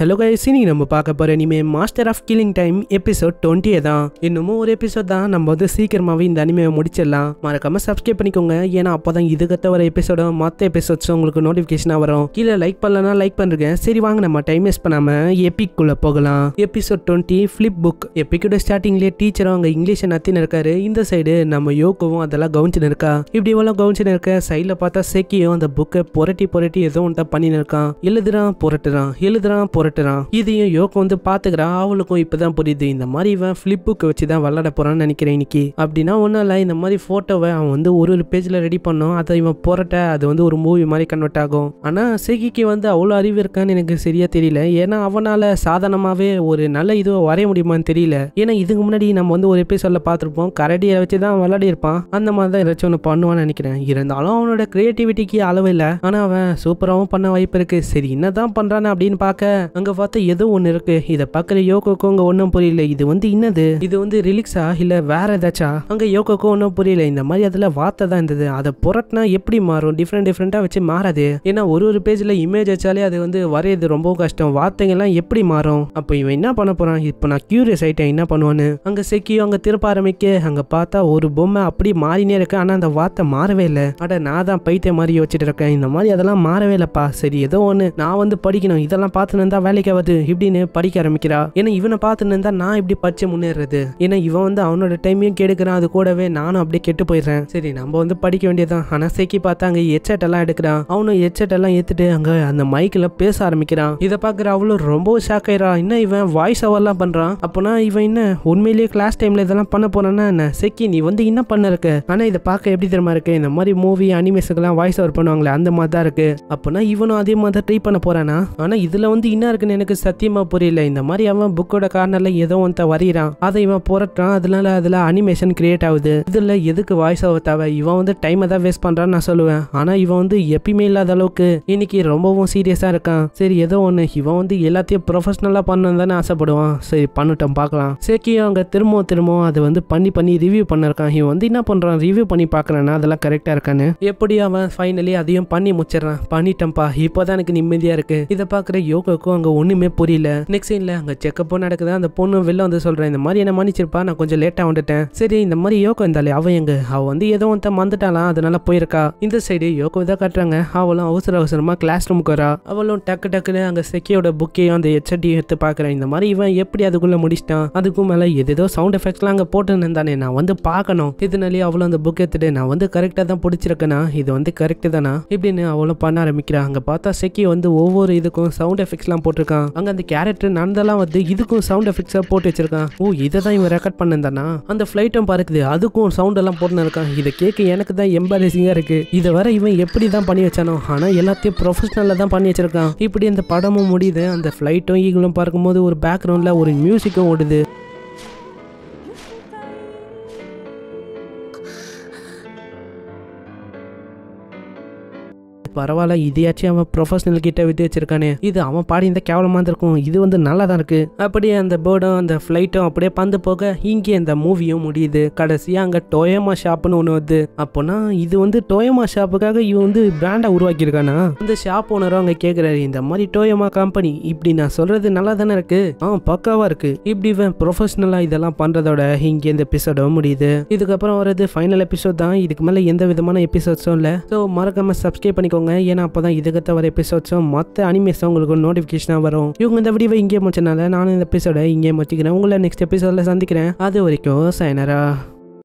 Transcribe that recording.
hello guys இன்னைக்கு நம்ம பார்க்க போகிற இனிமே master of killing time episode டுவெண்ட்டியே தான் இன்னமும் ஒரு எபிசோட் தான் நம்ம வந்து சீக்கிரமாகவே இந்த அனிமையை முடிச்சிடலாம் மறக்காம சப்ஸ்கிரைப் பண்ணிக்கோங்க ஏன்னா அப்போ தான் இதுக்கத்த வர எபிசோடும் மற்ற எபிசோட்ஸும் உங்களுக்கு நோட்டிஃபிகேஷனாக வரும் கீழே லைக் பண்ணலன்னா லைக் பண்ணுறேன் சரி வாங்க நம்ம டைம் வேஸ்ட் பண்ணாமல் எப்பிக்குள்ளே போகலாம் எபிசோட் டுவெண்ட்டி ஃப்ளிப் புக் எப்பிக்கோட ஸ்டார்டிங்லேயே டீச்சரும் அங்கே இங்கிலீஷ் நத்தின்னு இருக்காரு இந்த சைடு நம்ம யோகவும் அதெல்லாம் கவனிச்சுன்னு இருக்கா இப்படி எவ்வளோ கவனிச்சுன்னு இருக்க சைடில் பார்த்தா சேக்கியும் அந்த புக்கை புரட்டி புரட்டி எதுவும் ஒன்றா பண்ணி பண்ணின்னு இருக்கான் எழுதுறான் புரட்டுறான் எழுதுறான் புரட்டுறான் இதையும் யோகம் வந்து பாத்துக்கிறான் அவளுக்கும் இப்பதான் புரியுது இந்த மாதிரி இவன் பிளிப்புக்கு வச்சு தான் விளாட போறான்னு நினைக்கிறேன் இன்னைக்கு அப்படின்னா ஒன்றும் இல்லை இந்த மாதிரி ஃபோட்டோவை அவன் வந்து ஒரு ஒரு பேஜில் ரெடி பண்ணும் அதை இவன் புரட்ட அது வந்து ஒரு மூவி மாதிரி கன்வெர்ட் ஆகும் ஆனால் சிகிக்கு வந்து அவ்வளோ அறிவு இருக்கான்னு எனக்கு சரியாக தெரியல ஏன்னா அவனால் சாதாரணமாகவே ஒரு நல்ல இதுவை வரைய முடியுமான்னு தெரியல ஏன்னா இதுக்கு முன்னாடி நம்ம வந்து ஒரு பேசல பார்த்துருப்போம் கரடியை வச்சு தான் விளையாடி இருப்பான் அந்த மாதிரி தான் ஏதாச்சும் ஒன்று பண்ணுவான்னு நினைக்கிறேன் இருந்தாலும் அவனோட கிரியேட்டிவிட்டிக்கு அளவு இல்லை ஆனால் அவன் சூப்பராகவும் பண்ண வாய்ப்பு இருக்குது சரி என்ன தான் பண்ணுறான்னு அப்படின்னு பார்க்க அங்கே பார்த்தா ஏதோ ஒன்று இருக்குது இதை பார்க்கல யோகோக்கோ அங்கே ஒன்றும் புரியல இது வந்து என்னது இது வந்து ரிலிக்ஸா இல்லை வேற ஏதாச்சா அங்கே யோகோக்கோ ஒன்றும் புரியல இந்த மாதிரி அதில் வார்த்தை தான் இருந்தது அதை புரட்டினா எப்படி மாறும் டிஃப்ரெண்ட் டிஃப்ரெண்ட்டாக வச்சு மாறாது ஏன்னா ஒரு ஒரு பேஜில் இமேஜ் வச்சாலே அது வந்து வரையது ரொம்ப கஷ்டம் வார்த்தைங்கள்லாம் எப்படி மாறும் அப்போ இவன் என்ன பண்ண போகிறான் இப்போ நான் கியூரியஸ் ஆகிட்டேன் என்ன பண்ணுவான்னு அங்கே செக்கியோ அங்கே திருப்ப ஆரம்பிக்க அங்கே பார்த்தா ஒரு பொம்மை அப்படி மாறினே இருக்கு ஆனால் அந்த வார்த்தை மாறவே இல்லை அட நான் தான் பைத்திய மாதிரி யோசிச்சுட்டு இருக்கேன் இந்த மாதிரி அதெல்லாம் மாறவே இல்லைப்பா சரி ஏதோ ஒன்று நான் வந்து படிக்கணும் இதெல்லாம் பார்த்துன்னு இருந்தால் வேலைக்கு ஆகுது இப்படின்னு படிக்க ஆரம்பிக்கிறா ஏன்னா இவனை பார்த்துன்னு இருந்தா நான் இப்படி படிச்சு முன்னேறது ஏன்னா இவன் வந்து அவனோட டைமையும் கெடுக்கிறான் அது கூடவே நானும் அப்படியே கெட்டு போயிடுறேன் சரி நம்ம வந்து படிக்க வேண்டியதான் ஆனா சேக்கி பார்த்தா அங்க ஹெட்செட் எல்லாம் எடுக்கிறான் அவனும் ஹெட்செட் எல்லாம் ஏத்துட்டு அங்க அந்த மைக்ல பேச ஆரம்பிக்கிறான் இதை பாக்குற அவளும் ரொம்ப ஷாக் ஆயிரான் என்ன இவன் வாய்ஸ் அவர்லாம் பண்றான் அப்பனா இவன் என்ன உண்மையிலேயே கிளாஸ் டைம்ல இதெல்லாம் பண்ண போறான்னா என்ன செக்கி நீ வந்து என்ன பண்ண இருக்க ஆனா இதை பார்க்க எப்படி தெரியுமா இருக்கு இந்த மாதிரி மூவி எல்லாம் வாய்ஸ் ஓவர் பண்ணுவாங்களே அந்த மாதிரி தான் இருக்கு அப்பனா இவனும் அதே மாதிரி ட்ரை பண்ண போறானா ஆனா இதுல வந்து இன்னும் இருக்குன்னு எனக்கு சத்தியமா புரியல இந்த மாதிரி அவன் புக்கோட காரணம்ல ஏதோ ஒன்றை வரைகிறான் அதை இவன் புரட்டுறான் அதனால அதுல அனிமேஷன் கிரியேட் ஆகுது இதுல எதுக்கு வாய்ஸ் ஓவர் தேவை இவன் வந்து டைம் தான் வேஸ்ட் பண்றான்னு நான் சொல்லுவேன் ஆனா இவன் வந்து எப்பயுமே இல்லாத அளவுக்கு இன்னைக்கு ரொம்பவும் சீரியஸா இருக்கான் சரி ஏதோ ஒண்ணு இவன் வந்து எல்லாத்தையும் ப்ரொஃபஷனலா பண்ணணும் தானே ஆசைப்படுவான் சரி பண்ணிட்டோம் பார்க்கலாம் சேக்கியும் அவங்க திரும்பவும் திரும்பவும் அதை வந்து பண்ணி பண்ணி ரிவ்யூ பண்ணிருக்கான் இவன் வந்து என்ன பண்றான் ரிவ்யூ பண்ணி பார்க்குறான்னா அதெல்லாம் கரெக்டா இருக்கான்னு எப்படி அவன் ஃபைனலி அதையும் பண்ணி முச்சிடறான் பண்ணிட்டம்பா இப்போதான் எனக்கு நிம்மதியா இருக்கு இதை பாக்குற யோகாக்கும் அவங்க அங்கே ஒன்றுமே புரியல நெக்ஸ்ட் சீனில் அங்கே செக்கப்பும் நடக்குது அந்த பொண்ணு வெளில வந்து சொல்கிறேன் இந்த மாதிரி என்ன மன்னிச்சிருப்பா நான் கொஞ்சம் லேட்டாக வந்துட்டேன் சரி இந்த மாதிரி யோகோ இருந்தாலே அவ எங்க அவள் வந்து ஏதோ வந்து மந்துட்டாலாம் அதனால போயிருக்கா இந்த சைடு யோகோ தான் காட்டுறாங்க அவளும் அவசர அவசரமாக கிளாஸ் ரூமுக்கு வரா அவளும் டக்கு டக்குன்னு அங்கே செக்கியோட புக்கையும் அந்த ஹெச்எட்டையும் எடுத்து பார்க்குறேன் இந்த மாதிரி இவன் எப்படி அதுக்குள்ளே முடிச்சிட்டான் அதுக்கும் மேலே எதேதோ சவுண்ட் எஃபெக்ட்ஸ்லாம் அங்கே போட்டுன்னு தானே நான் வந்து பார்க்கணும் இதனாலே அவளும் அந்த புக் எடுத்துட்டு நான் வந்து கரெக்டாக தான் பிடிச்சிருக்கேனா இது வந்து கரெக்டு தானா இப்படின்னு அவளும் பண்ண ஆரம்பிக்கிறான் அங்கே பார்த்தா செக்கி வந்து ஒவ்வொரு இதுக்கும் சவுண்ட் எஃபெக்ட்ஸ்லாம் போட்டு போட்டிருக்கான் அங்க அந்த கேரக்டர் நடந்தெல்லாம் வந்து இதுக்கும் சவுண்ட் எஃபெக்ட்ஸா போட்டு வச்சிருக்கான் ஓ இதை தான் இவன் ரெக்கார்ட் பண்ணிருந்தானா அந்த ஃபிளைட்டும் பறக்குது அதுக்கும் சவுண்ட் எல்லாம் போட்டுருக்கான் இருக்கான் இதை கேட்க எனக்கு தான் எம்பாரசிங்கா இருக்கு இதை வர இவன் எப்படி தான் பண்ணி வச்சானோ ஆனா எல்லாத்தையும் ப்ரொஃபஷனல்ல தான் பண்ணி வச்சிருக்கான் இப்படி அந்த படமும் முடியுது அந்த ஃபிளைட்டும் ஈகிளும் பார்க்கும்போது ஒரு பேக்ரவுண்ட்ல ஒரு மியூசிக்கும் ஓடுது பரவாயில்ல இதையாச்சும் அவன் ப்ரொஃபஷனல் கிட்ட விட்டு வச்சிருக்கானே இது அவன் பாடி இந்த கேவலமாக இருந்திருக்கும் இது வந்து நல்லா தான் இருக்கு அப்படியே அந்த பேர்டும் அந்த ஃப்ளைட்டும் அப்படியே பந்து போக இங்கே அந்த மூவியும் முடியுது கடைசியாக அங்கே டோயமா ஷாப்னு ஒன்று வருது அப்போனா இது வந்து டோயமா ஷாப்புக்காக இவன் வந்து பிராண்டை உருவாக்கியிருக்கானா அந்த ஷாப் ஓனரும் அங்கே கேட்குறாரு இந்த மாதிரி டோயமா கம்பெனி இப்படி நான் சொல்றது நல்லா தானே இருக்கு ஆ பக்காவா இருக்கு இப்படி இவன் ப்ரொஃபஷனலா இதெல்லாம் பண்றதோட இங்கே இந்த எபிசோடும் முடியுது இதுக்கப்புறம் வர்றது ஃபைனல் எபிசோட் தான் இதுக்கு மேலே எந்த விதமான எபிசோட்ஸும் இல்லை ஸோ மறக்காம சப்ஸ்கிரைப் பண்ணிக்கோங்க பண்ணிக்கோங்க ஏன்னா அப்போ தான் இதுக்கத்த வர எபிசோட்ஸும் மற்ற அனிமேஸ் உங்களுக்கு நோட்டிஃபிகேஷனாக வரும் இவங்க இந்த வீடியோ இங்கே முடிச்சனால நான் இந்த எபிசோட இங்கே முடிச்சுக்கிறேன் உங்களை நெக்ஸ்ட் எபிசோட சந்திக்கிறேன் அது வரைக்கும் சைனரா